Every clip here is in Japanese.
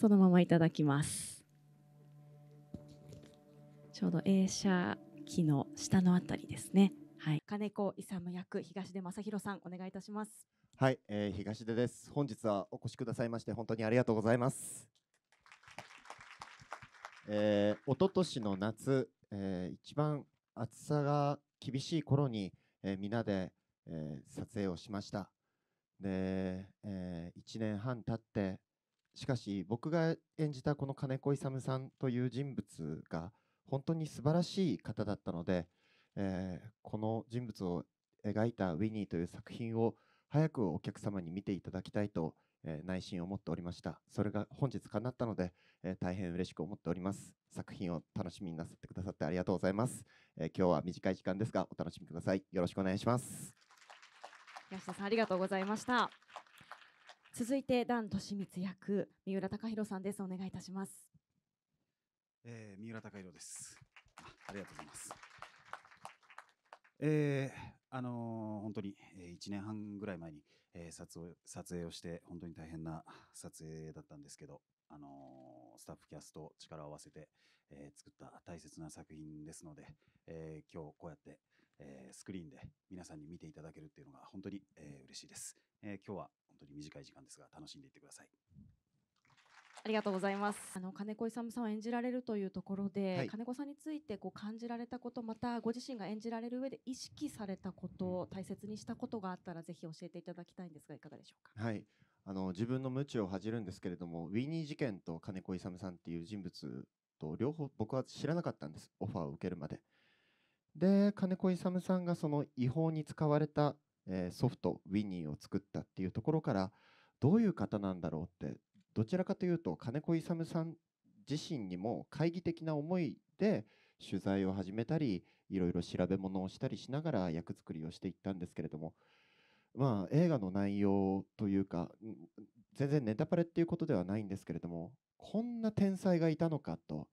そのままいただきますちょうど映写機の下のあたりですねはい金子勇役東出正弘さんお願いいたしますはい、えー、東出です本日はお越しくださいまして本当にありがとうございますえー、一昨年の夏、えー、一番暑さが厳しい頃に、えー、皆で、えー、撮影をしましたで、えー、1年半経ってしかし僕が演じたこの金子勇さんという人物が本当に素晴らしい方だったので、えー、この人物を描いた「ウィニー」という作品を早くお客様に見ていただきたいと、えー、内心思っておりましたそれが本日かなったので、えー、大変嬉しく思っております作品を楽しみになさってくださってありがとうございます、え今日は短い時間ですがお楽しみくださいよろしくお願いします吉田さんありがとうございました続いて段俊光役三浦貴弘さんですお願いいたします、えー、三浦貴弘ですありがとうございますえー、あのー、本当に、えー、1年半ぐらい前に、えー、撮影撮影をして本当に大変な撮影だったんですけど、あのー、スタッフキャスト力を合わせて、えー、作った大切な作品ですので、えー、今日こうやって、えー、スクリーンで皆さんに見ていただけるっていうのが本当に、えー、嬉しいです、えー、今日は当に短い時間ですが楽しんでいってください。ありがとうございます。あの金子勇さんを演じられるというところで、はい、金子さんについてこう感じられたこと、またご自身が演じられる上で意識されたこと、大切にしたことがあったらぜひ教えていただきたいんですがいかがでしょうか。はい。あの自分の無知を恥じるんですけれども、ウィニー事件と金子勇さんっていう人物と両方僕は知らなかったんです。オファーを受けるまで。で金子勇さんがその違法に使われたえソフトウィニーを作ったっていうところからどういう方なんだろうってどちらかというと金子勇さん自身にも懐疑的な思いで取材を始めたりいろいろ調べ物をしたりしながら役作りをしていったんですけれどもまあ映画の内容というか全然ネタパレっていうことではないんですけれどもこんな天才がいたのかと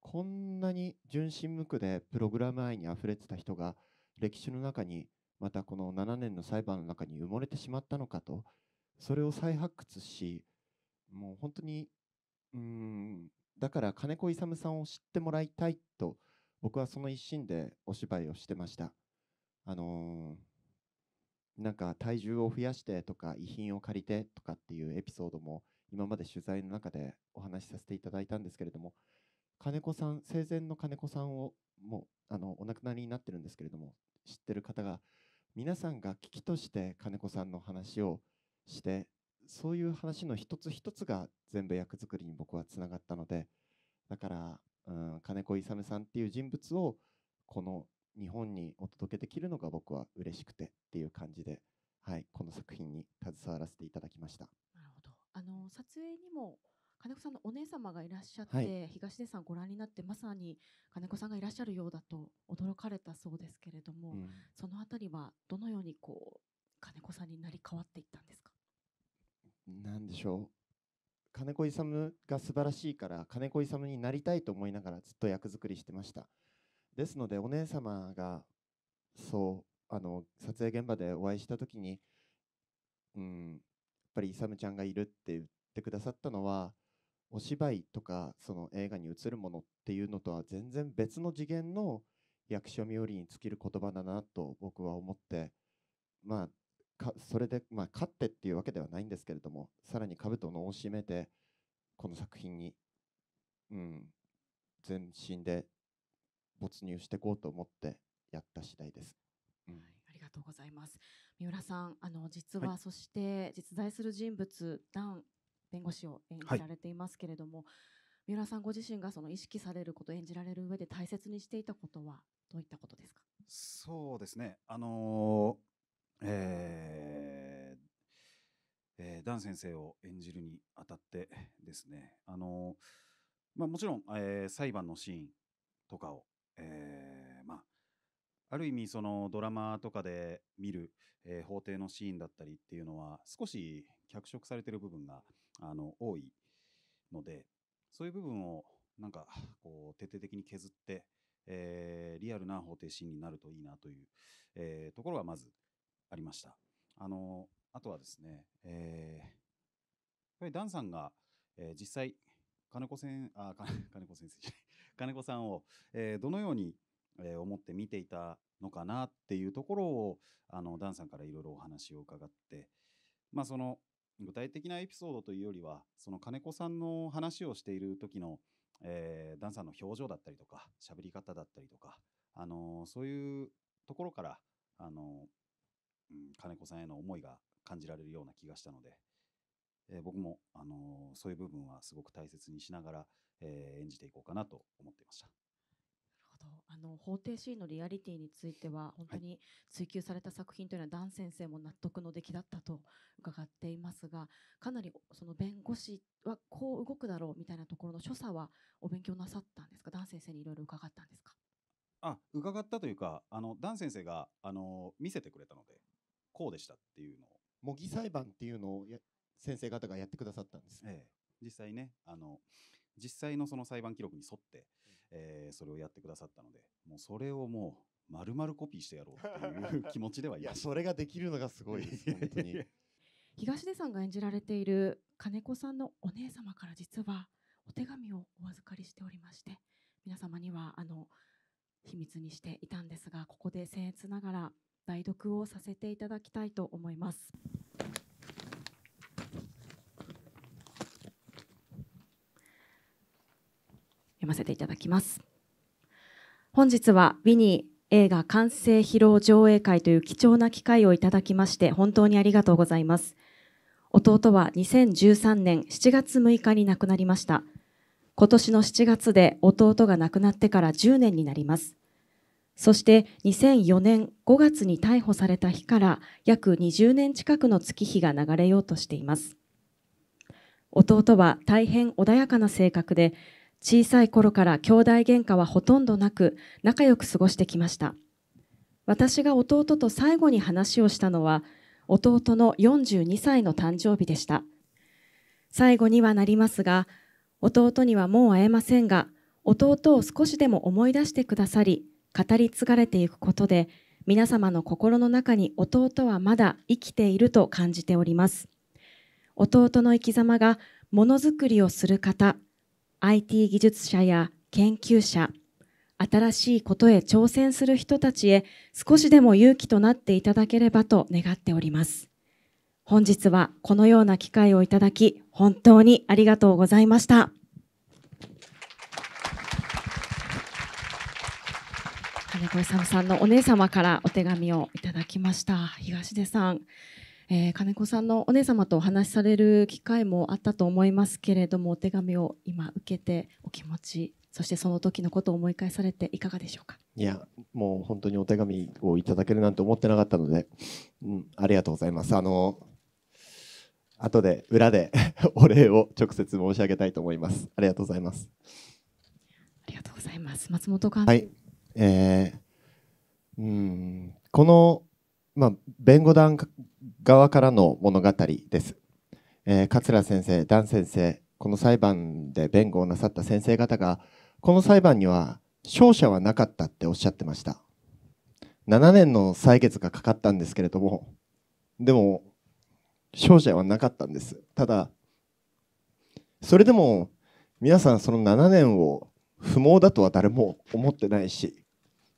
こんなに純真無垢でプログラム愛にあふれてた人が歴史の中にまたこの7年の裁判の中に埋もれてしまったのかとそれを再発掘しもう本当にうんだから金子勇さんを知ってもらいたいと僕はその一心でお芝居をしてましたあのー、なんか体重を増やしてとか遺品を借りてとかっていうエピソードも今まで取材の中でお話しさせていただいたんですけれども金子さん生前の金子さんをもうあのお亡くなりになってるんですけれども知ってる方が皆さんが聞きとして金子さんの話をしてそういう話の一つ一つが全部役作りに僕はつながったのでだから、うん、金子勇さんっていう人物をこの日本にお届けできるのが僕は嬉しくてっていう感じで、はい、この作品に携わらせていただきました。なるほどあの撮影にも金子さんのお姉様がいらっしゃって、はい、東出さんご覧になってまさに金子さんがいらっしゃるようだと驚かれたそうですけれども、うん、その辺りはどのようにこう金子さんになり変わっていったんですか何でしょう金子勇が素晴らしいから金子勇になりたいと思いながらずっと役作りしてましたですのでお姉様がそうあの撮影現場でお会いした時にうんやっぱり勇ちゃんがいるって言ってくださったのはお芝居とかその映画に映るものっていうのとは全然別の次元の役所冥利に尽きる言葉だなと僕は思ってまあそれで、まあ、勝ってっていうわけではないんですけれどもさらに兜のを締めてこの作品に、うん、全身で没入していこうと思ってやった次第です。うん、はい、ありがとうございます。三浦さん、あの実は、はい、そして実在する人物ダン弁護士を演じられていますけれども、はい、三浦さんご自身がその意識されること演じられる上で大切にしていたことはどういったことですかそうですねあのー、えーえー、ダン先生を演じるにあたってですねあのー、まあ、もちろん、えー、裁判のシーンとかを、えーまあ、ある意味そのドラマとかで見る、えー、法廷のシーンだったりっていうのは少し脚色されてる部分があの多いのでそういう部分をなんかこう徹底的に削って、えー、リアルな方程式になるといいなという、えー、ところはまずありました。あのあとはですね、えー、やっぱりダンさんが、えー、実際金子先あ 金子先生じゃない 金子さんを、えー、どのように、えー、思って見ていたのかなっていうところをあのダンさんからいろいろお話を伺って、まあ、その具体的なエピソードというよりはその金子さんの話をしている時の、えー、ダンさんの表情だったりとか喋り方だったりとか、あのー、そういうところから、あのー、うん、金子さんへの思いが感じられるような気がしたので、えー、僕も、あのそういう部分はすごく大切にしながら、え演じていこうかなと思っていました。ほどあのシーンのリアリティについては本当に追求された作品というのは、ダン先生も納得の出来だったと伺っていますがかなりその弁護士はこう動くだろうみたいなところの所作はお勉強なさったんですかダン先生にいろいろ伺ったんですかあ伺ったというかあのダン先生があの見せてくれたのでこうでしたっていうのを模擬裁判っていうのを先生方がやってくださったんです、ええ、実際ねあの実際のその裁判記録に沿って、うんえー、それをやってくださったのでもうそれをもう丸々コピーしてやろうっていう気持ちではい いやそれができるのがすごいです本当に東出さんが演じられている金子さんのお姉様から実はお手紙をお預かりしておりまして皆様にはあの秘密にしていたんですがここで僭越ながら代読をさせていただきたいと思います。せていただきます本日はウィニー映画完成披露上映会という貴重な機会をいただきまして本当にありがとうございます弟は2013年7月6日に亡くなりました今年の7月で弟が亡くなってから10年になりますそして2004年5月に逮捕された日から約20年近くの月日が流れようとしています。弟は大変穏やかな性格で、小さい頃から兄弟喧嘩はほとんどなく仲良く過ごしてきました私が弟と最後に話をしたのは弟の42歳の誕生日でした最後にはなりますが弟にはもう会えませんが弟を少しでも思い出してくださり語り継がれていくことで皆様の心の中に弟はまだ生きていると感じております弟の生き様がものづくりをする方 IT 技術者や研究者、新しいことへ挑戦する人たちへ少しでも勇気となっていただければと願っております。本日はこのような機会をいただき、本当にありがとうございました。金子さんのお姉様からお手紙をいただきました。東出さん。えー、金子さんのお姉様とお話しされる機会もあったと思いますけれどもお手紙を今受けてお気持ちそしてその時のことを思い返されていかがでしょうかいやもう本当にお手紙をいただけるなんて思ってなかったので、うん、ありがとうございますあの後で裏で お礼を直接申し上げたいと思いますありがとうございますありがとうございます松本監督、はい、えー、うんこのまあ、弁護団側からの物語です、えー、桂先生、ダン先生、この裁判で弁護をなさった先生方が、この裁判には勝者はなかったっておっしゃってました。7年の歳月がかかったんですけれども、でも、勝者はなかったんです。ただ、それでも、皆さんその7年を不毛だとは誰も思ってないし、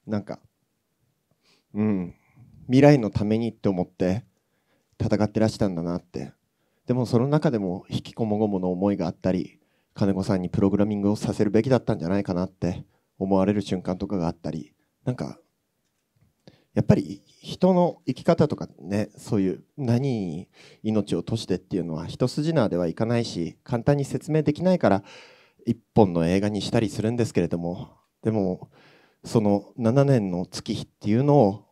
なんか、うん、未来のためにって思って戦ってらしたんだなってでもその中でも引きこもごもの思いがあったり金子さんにプログラミングをさせるべきだったんじゃないかなって思われる瞬間とかがあったりなんかやっぱり人の生き方とかねそういう何に命を落としてっていうのは一筋縄ではいかないし簡単に説明できないから一本の映画にしたりするんですけれどもでもその7年の月日っていうのを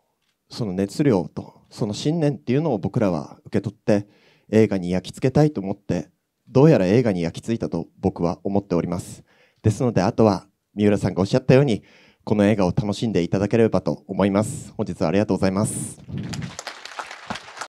その熱量とその信念っていうのを僕らは受け取って映画に焼き付けたいと思ってどうやら映画に焼き付いたと僕は思っておりますですのであとは三浦さんがおっしゃったようにこの映画を楽しんでいただければと思います本日はありがとうございます